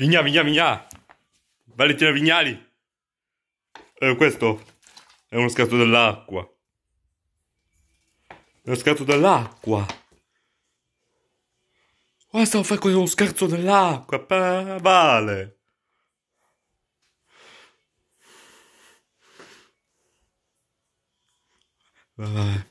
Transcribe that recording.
Vigna, vigna, vigna. Valentina Vignali. E eh, questo è uno scatto dell'acqua. È uno scatto dell'acqua. Guarda, stavo facendo uno scherzo dell'acqua. Vale. vai.